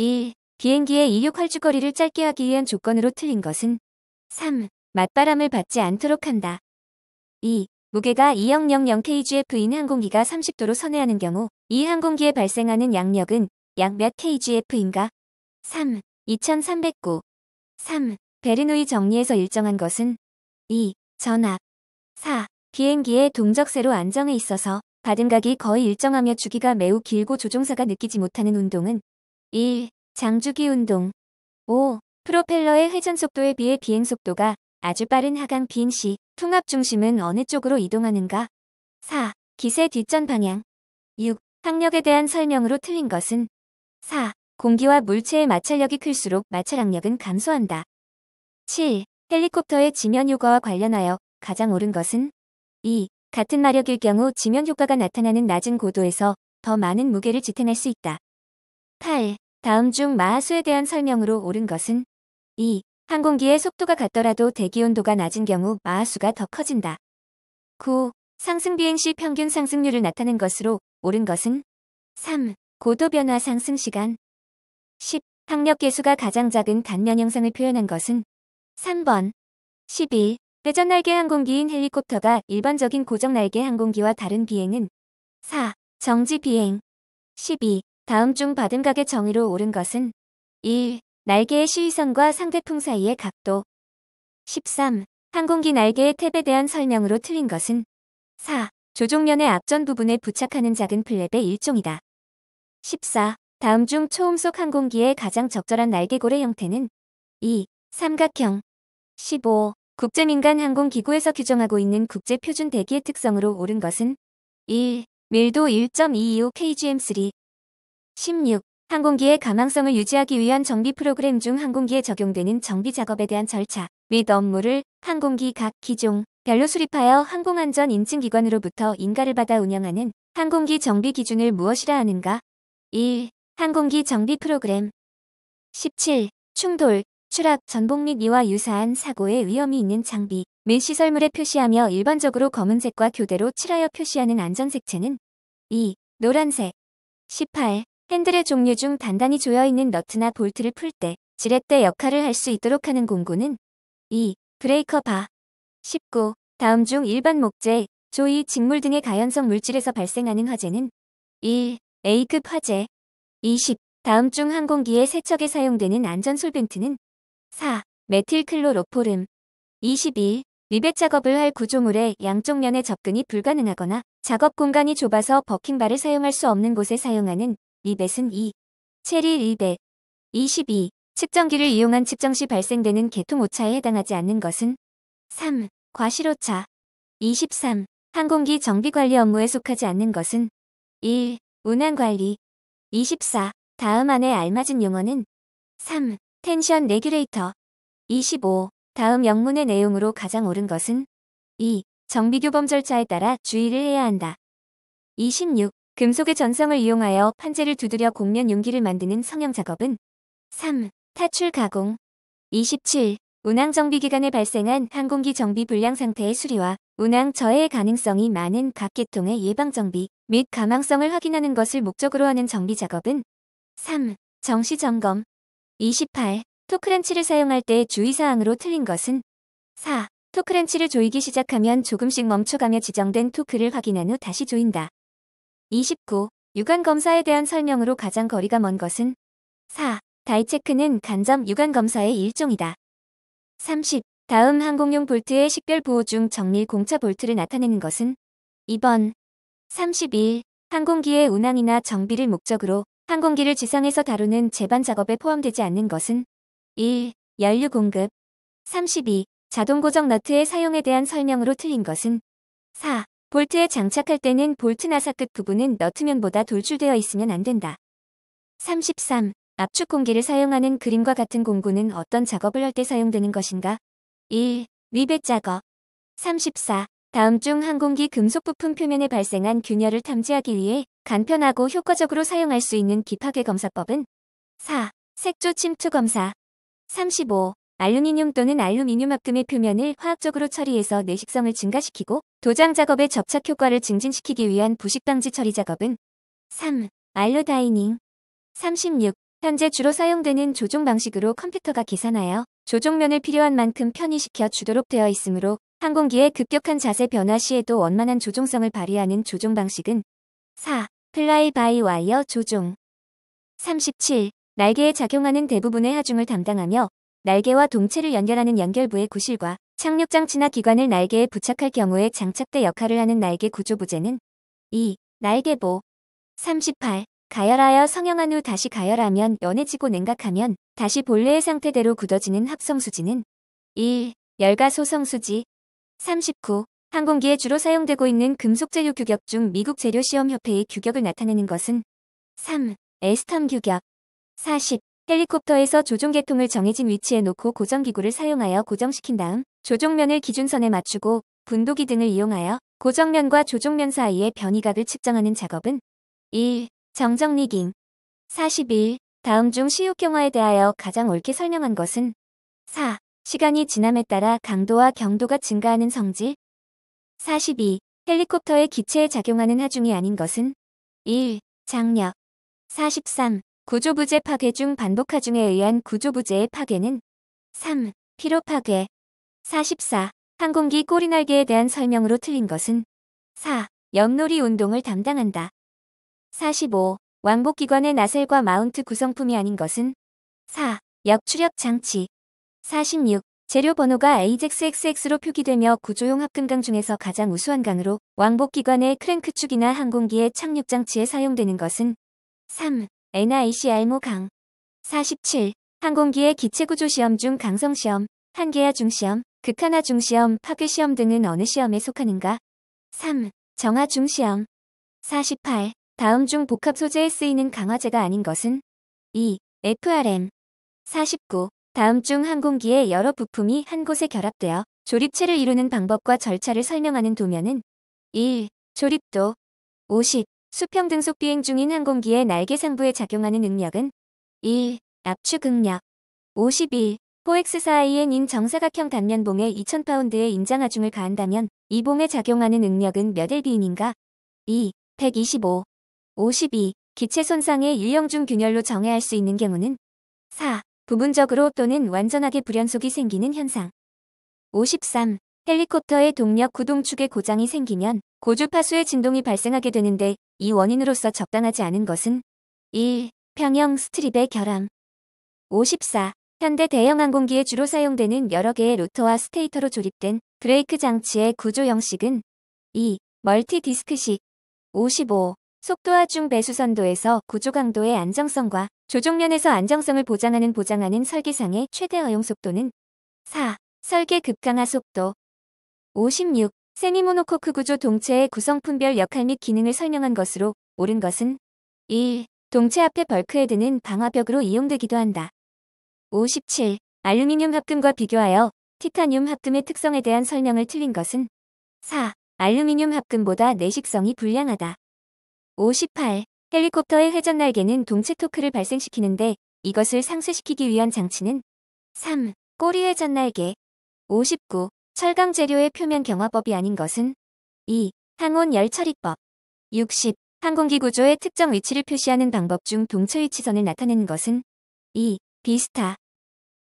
1. 비행기의 이륙 활주거리를 짧게 하기 위한 조건으로 틀린 것은 3. 맞바람을 받지 않도록 한다. 2. 무게가 2000kgf인 항공기가 30도로 선회하는 경우 이 항공기에 발생하는 양력은 약 몇 kgf인가? 3. 2309 3. 베르누이 정리에서 일정한 것은 2. 전압 4. 비행기의 동적세로 안정해 있어서 받음각이 거의 일정하며 주기가 매우 길고 조종사가 느끼지 못하는 운동은 1. 장주기 운동 5. 프로펠러의 회전 속도에 비해 비행 속도가 아주 빠른 하강 비행시 통합 중심은 어느 쪽으로 이동하는가? 4. 기세 뒷전 방향 6. 항력에 대한 설명으로 틀린 것은 4. 공기와 물체의 마찰력이 클수록 마찰압력은 감소한다. 7. 헬리콥터의 지면 효과와 관련하여 가장 옳은 것은 2. 같은 마력일 경우 지면 효과가 나타나는 낮은 고도에서 더 많은 무게를 지탱할 수 있다. 8. 다음 중 마하수에 대한 설명으로 옳은 것은 2. 항공기의 속도가 같더라도 대기 온도가 낮은 경우 마하수가 더 커진다. 9. 상승 비행 시 평균 상승률을 나타낸 것으로 옳은 것은 3. 고도 변화 상승 시간 10. 학력 계수가 가장 작은 단면 형상을 표현한 것은 3번 11. 대전 날개 항공기인 헬리콥터가 일반적인 고정 날개 항공기와 다른 비행은 4. 정지 비행 12. 다음 중 받은 각의 정의로 옳은 것은 1. 날개의 시위선과 상대풍 사이의 각도 13. 항공기 날개의 탭에 대한 설명으로 틀린 것은 4. 조종면의 앞전 부분에 부착하는 작은 플랩의 일종이다. 14. 다음 중 초음속 항공기의 가장 적절한 날개골의 형태는 2. 삼각형 15. 국제민간 항공기구에서 규정하고 있는 국제표준 대기의 특성으로 옳은 것은 1. 밀도 1.225 kgm3 16. 항공기의 가망성을 유지하기 위한 정비 프로그램 중 항공기에 적용되는 정비 작업에 대한 절차 및 업무를 항공기 각 기종 별로 수립하여 항공안전 인증기관으로부터 인가를 받아 운영하는 항공기 정비 기준을 무엇이라 하는가? 1. 항공기 정비 프로그램 17. 충돌, 추락, 전복 및 이와 유사한 사고의 위험이 있는 장비 및 시설물에 표시하며 일반적으로 검은색과 교대로 칠하여 표시하는 안전색채는 2. 노란색 18. 핸들의 종류 중 단단히 조여있는 너트나 볼트를 풀 때 지렛대 역할을 할 수 있도록 하는 공구는 2. 브레이커 바 19. 다음 중 일반 목재, 조이, 직물 등의 가연성 물질에서 발생하는 화재는 1. A급 화재 20. 다음 중 항공기의 세척에 사용되는 안전 솔벤트는 4. 메틸 클로로포름 21. 리벳 작업을 할 구조물에 양쪽 면의 접근이 불가능하거나 작업 공간이 좁아서 버킹바를 사용할 수 없는 곳에 사용하는 리벳은 2. 체리 리벳. 22. 측정기를 이용한 측정 시 발생되는 개통 오차에 해당하지 않는 것은 3. 과실오차. 23. 항공기 정비관리 업무에 속하지 않는 것은 1. 운항관리. 24. 다음 안에 알맞은 용어는 3. 텐션 레귤레이터. 25. 다음 영문의 내용으로 가장 옳은 것은 2. 정비교범 절차에 따라 주의를 해야 한다. 26. 금속의 전성을 이용하여 판재를 두드려 곡면 용기를 만드는 성형 작업은 3. 타출 가공 27. 운항 정비 기간에 발생한 항공기 정비 불량 상태의 수리와 운항 저해의 가능성이 많은 각 계통의 예방 정비 및 가망성을 확인하는 것을 목적으로 하는 정비 작업은 3. 정시 점검 28. 토크렌치를 사용할 때 주의사항으로 틀린 것은 4. 토크렌치를 조이기 시작하면 조금씩 멈춰가며 지정된 토크를 확인한 후 다시 조인다. 29. 유관검사에 대한 설명으로 가장 거리가 먼 것은 4. 다이체크는 간접 유관검사의 일종이다. 30. 다음 항공용 볼트의 식별 보호 중 정밀 공차 볼트를 나타내는 것은 2번 31. 항공기의 운항이나 정비를 목적으로 항공기를 지상에서 다루는 제반 작업에 포함되지 않는 것은 1. 연료 공급 32. 자동 고정 너트의 사용에 대한 설명으로 틀린 것은 4. 볼트에 장착할 때는 볼트 나사끝 부분은 너트면보다 돌출되어 있으면 안 된다. 33. 압축 공기를 사용하는 그림과 같은 공구는 어떤 작업을 할 때 사용되는 것인가? 1. 위벳 작업 34. 다음 중 항공기 금속 부품 표면에 발생한 균열을 탐지하기 위해 간편하고 효과적으로 사용할 수 있는 기파괴 검사법은 4. 색조 침투 검사 35. 알루미늄 또는 알루미늄 합금의 표면을 화학적으로 처리해서 내식성을 증가시키고 도장 작업의 접착 효과를 증진시키기 위한 부식 방지 처리 작업은 3. 알루다이닝 36. 현재 주로 사용되는 조종 방식으로 컴퓨터가 계산하여 조종면을 필요한 만큼 편의시켜 주도록 되어 있으므로 항공기의 급격한 자세 변화 시에도 원만한 조종성을 발휘하는 조종 방식은 4. 플라이 바이 와이어 조종 37. 날개에 작용하는 대부분의 하중을 담당하며 날개와 동체를 연결하는 연결부의 구실과 착륙장치나 기관을 날개에 부착할 경우에 장착대 역할을 하는 날개 구조 부재는 2. 날개보 38. 가열하여 성형한 후 다시 가열하면 연해지고 냉각하면 다시 본래의 상태대로 굳어지는 합성수지는 1. 열가소성수지 39. 항공기에 주로 사용되고 있는 금속재료 규격 중 미국 재료시험협회의 규격을 나타내는 것은 3. 에스텀 규격 40. 헬리콥터에서 조종 계통을 정해진 위치에 놓고 고정기구를 사용하여 고정시킨 다음 조종면을 기준선에 맞추고 분도기 등을 이용하여 고정면과 조종면 사이의 변이각을 측정하는 작업은 1. 정정리깅 41. 다음 중 시육경화에 대하여 가장 옳게 설명한 것은 4. 시간이 지남에 따라 강도와 경도가 증가하는 성질 42. 헬리콥터의 기체에 작용하는 하중이 아닌 것은 1. 장력 43. 구조부재 파괴 중 반복화 중에 의한 구조부재의 파괴는 3. 피로 파괴 44. 항공기 꼬리날개에 대한 설명으로 틀린 것은 4. 옆놀이 운동을 담당한다. 45. 왕복기관의 나셀과 마운트 구성품이 아닌 것은 4. 역추력 장치 46. 재료 번호가 AJXXX로 표기되며 구조용 합금강 중에서 가장 우수한 강으로 왕복기관의 크랭크축이나 항공기의 착륙장치에 사용되는 것은 3. NIC 알모 강 47. 항공기의 기체구조 시험 중 강성 시험, 한계야 중시험, 극하나 중시험, 파괴 시험 등은 어느 시험에 속하는가? 3. 정화 중시험 48. 다음 중 복합 소재에 쓰이는 강화제가 아닌 것은? 2. FRM 49. 다음 중 항공기의 여러 부품이 한 곳에 결합되어 조립체를 이루는 방법과 절차를 설명하는 도면은? 1. 조립도 50. 수평 등속 비행 중인 항공기의 날개 상부에 작용하는 응력은 1. 압축 응력 52. 포엑스사 IN인 정사각형 단면봉에 2000파운드의 인장하중을 가한다면 이 봉에 작용하는 응력은 몇 엘비인인가? 2. 125 52. 기체 손상의 일형중 균열로 정해할수 있는 경우는 4. 부분적으로 또는 완전하게 불연속이 생기는 현상 53. 헬리콥터의 동력 구동축에 고장이 생기면 고주파수의 진동이 발생하게 되는데 이 원인으로서 적당하지 않은 것은 1. 평형 스트립의 결함 54. 현대 대형 항공기에 주로 사용되는 여러 개의 로터와 스테이터로 조립된 브레이크 장치의 구조 형식은 2. 멀티 디스크식 55. 속도와 중배수선도에서 구조 강도의 안정성과 조종면에서 안정성을 보장하는 보장하는 설계상의 최대 허용 속도는 4. 설계 급강하 속도 56. 세니모노코크 구조 동체의 구성품별 역할 및 기능을 설명한 것으로 옳은 것은 1. 동체 앞에 벌크헤드는 방화벽으로 이용되기도 한다. 57. 알루미늄 합금과 비교하여 티타늄 합금의 특성에 대한 설명을 틀린 것은 4. 알루미늄 합금보다 내식성이 불량하다. 58. 헬리콥터의 회전 날개는 동체 토크를 발생시키는데 이것을 상쇄시키기 위한 장치는 3. 꼬리 회전 날개 59. 철강 재료의 표면 경화법이 아닌 것은 2. 항온 열 처리법 60. 항공기 구조의 특정 위치를 표시하는 방법 중 동체 위치선을 나타내는 것은 2. 비스타